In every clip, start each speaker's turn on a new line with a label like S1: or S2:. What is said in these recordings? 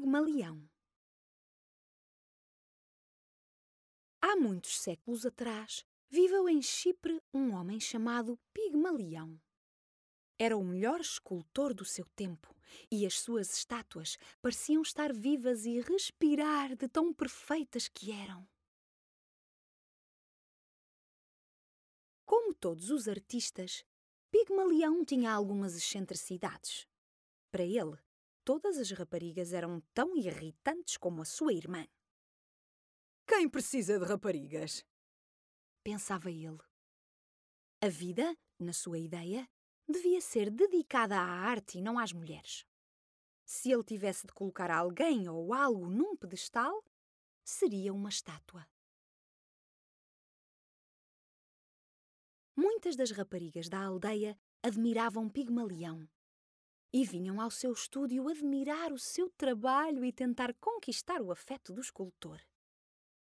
S1: Pigmalião Há muitos séculos atrás, viveu em Chipre um homem chamado Pigmalião. Era o melhor escultor do seu tempo e as suas estátuas pareciam estar vivas e respirar de tão perfeitas que eram. Como todos os artistas, Pigmalião tinha algumas excentricidades. Para ele, Todas as raparigas eram tão irritantes como a sua irmã. Quem precisa de raparigas? Pensava ele. A vida, na sua ideia, devia ser dedicada à arte e não às mulheres. Se ele tivesse de colocar alguém ou algo num pedestal, seria uma estátua. Muitas das raparigas da aldeia admiravam Pigmalião, e vinham ao seu estúdio admirar o seu trabalho e tentar conquistar o afeto do escultor.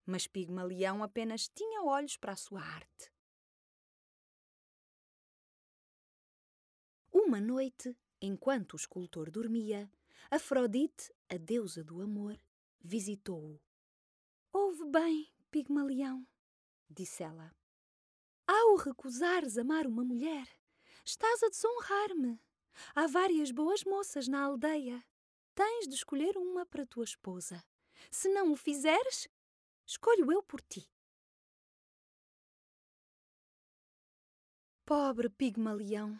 S1: Mas Pigmalião apenas tinha olhos para a sua arte. Uma noite, enquanto o escultor dormia, Afrodite, a deusa do amor, visitou-o. Ouve bem, Pigmalião, disse ela. Ao recusares amar uma mulher, estás a desonrar-me. Há várias boas moças na aldeia. Tens de escolher uma para tua esposa. Se não o fizeres, escolho eu por ti. Pobre Pigmalião!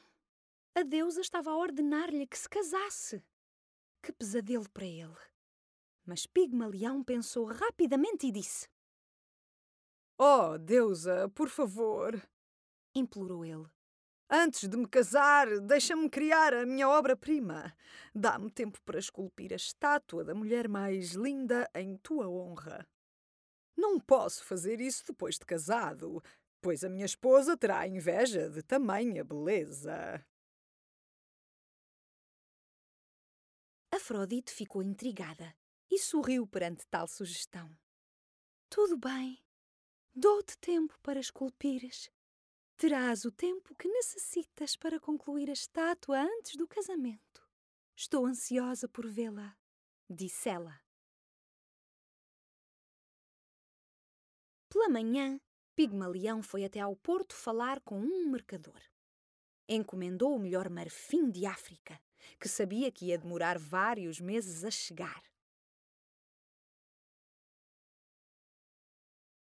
S1: A deusa estava a ordenar-lhe que se casasse. Que pesadelo para ele! Mas Pigmalião pensou rapidamente e disse: Oh, deusa, por favor! implorou ele. Antes de me casar, deixa-me criar a minha obra-prima. Dá-me tempo para esculpir a estátua da mulher mais linda em tua honra. Não posso fazer isso depois de casado, pois a minha esposa terá inveja de tamanha beleza. Afrodite ficou intrigada e sorriu perante tal sugestão. Tudo bem. Dou-te tempo para esculpires, Terás o tempo que necessitas para concluir a estátua antes do casamento. Estou ansiosa por vê-la, disse ela. Pela manhã, Pigmalião foi até ao porto falar com um mercador. Encomendou o melhor marfim de África, que sabia que ia demorar vários meses a chegar.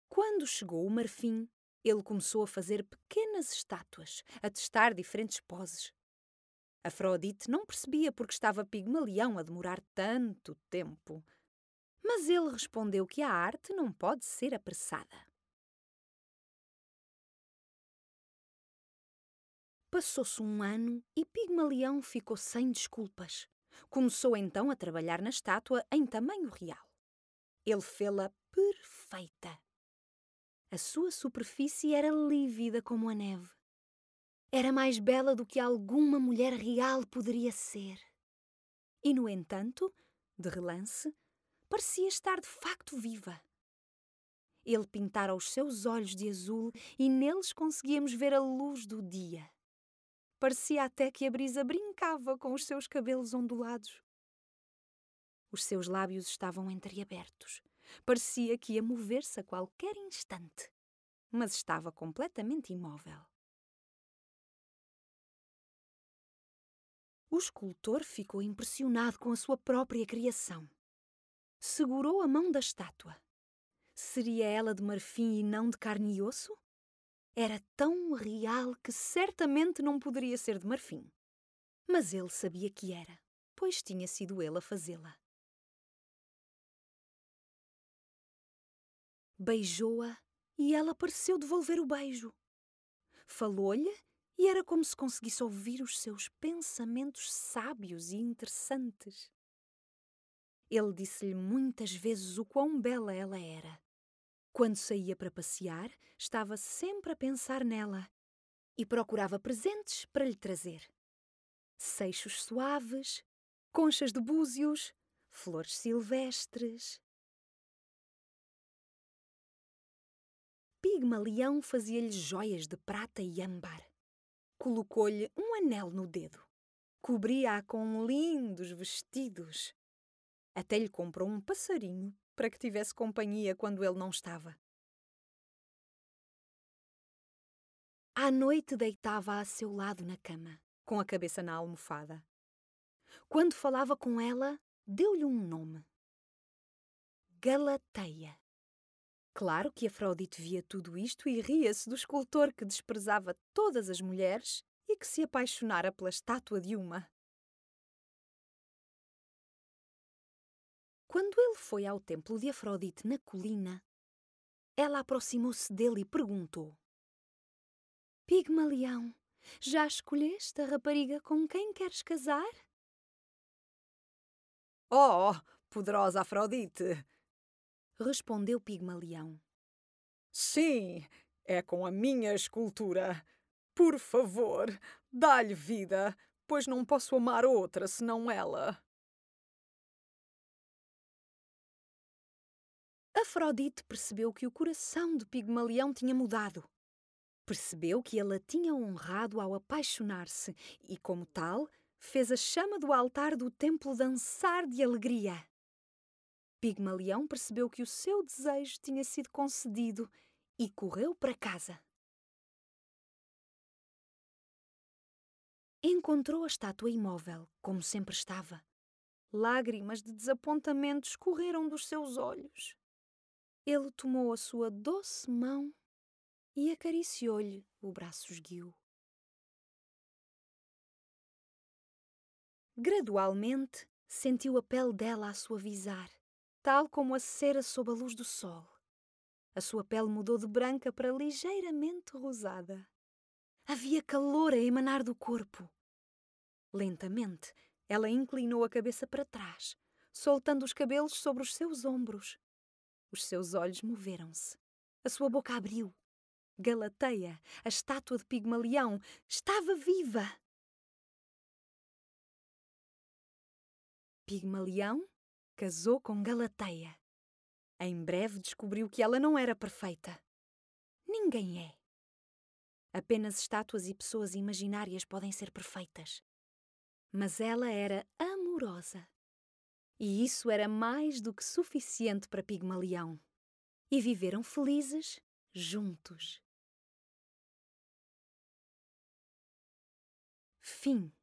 S1: Quando chegou o marfim, ele começou a fazer pequenas estátuas, a testar diferentes poses. Afrodite não percebia porque estava Pigmalião a demorar tanto tempo. Mas ele respondeu que a arte não pode ser apressada. Passou-se um ano e Pigmalião ficou sem desculpas. Começou então a trabalhar na estátua em tamanho real. Ele fê-la perfeita a sua superfície era lívida como a neve. Era mais bela do que alguma mulher real poderia ser. E, no entanto, de relance, parecia estar de facto viva. Ele pintara os seus olhos de azul e neles conseguíamos ver a luz do dia. Parecia até que a brisa brincava com os seus cabelos ondulados. Os seus lábios estavam entreabertos Parecia que ia mover-se a qualquer instante, mas estava completamente imóvel. O escultor ficou impressionado com a sua própria criação. Segurou a mão da estátua. Seria ela de marfim e não de carne e osso? Era tão real que certamente não poderia ser de marfim. Mas ele sabia que era, pois tinha sido ele a fazê-la. Beijou-a e ela pareceu devolver o beijo. Falou-lhe e era como se conseguisse ouvir os seus pensamentos sábios e interessantes. Ele disse-lhe muitas vezes o quão bela ela era. Quando saía para passear, estava sempre a pensar nela e procurava presentes para lhe trazer. Seixos suaves, conchas de búzios, flores silvestres, Pigmalião fazia-lhe joias de prata e âmbar. Colocou-lhe um anel no dedo. Cobria-a com lindos vestidos. Até lhe comprou um passarinho para que tivesse companhia quando ele não estava. À noite deitava-a a seu lado na cama, com a cabeça na almofada. Quando falava com ela, deu-lhe um nome: Galateia. Claro que Afrodite via tudo isto e ria-se do escultor que desprezava todas as mulheres e que se apaixonara pela estátua de uma. Quando ele foi ao templo de Afrodite na colina, ela aproximou-se dele e perguntou: Pigmalião, já escolheste a rapariga com quem queres casar? Oh, poderosa Afrodite! respondeu Pigmalião. Sim, é com a minha escultura. Por favor, dá-lhe vida, pois não posso amar outra senão ela. Afrodite percebeu que o coração de Pigmalião tinha mudado. Percebeu que ela tinha honrado ao apaixonar-se e, como tal, fez a chama do altar do templo dançar de alegria. Pigmalião percebeu que o seu desejo tinha sido concedido e correu para casa. Encontrou a estátua imóvel, como sempre estava. Lágrimas de desapontamento escorreram dos seus olhos. Ele tomou a sua doce mão e acariciou-lhe o braço esguio. Gradualmente sentiu a pele dela a suavizar tal como a cera sob a luz do sol. A sua pele mudou de branca para ligeiramente rosada. Havia calor a emanar do corpo. Lentamente, ela inclinou a cabeça para trás, soltando os cabelos sobre os seus ombros. Os seus olhos moveram-se. A sua boca abriu. Galateia, a estátua de Pigmalião, estava viva! Pigmalião? Casou com Galateia. Em breve descobriu que ela não era perfeita. Ninguém é. Apenas estátuas e pessoas imaginárias podem ser perfeitas. Mas ela era amorosa. E isso era mais do que suficiente para Pigmalião. E viveram felizes juntos. Fim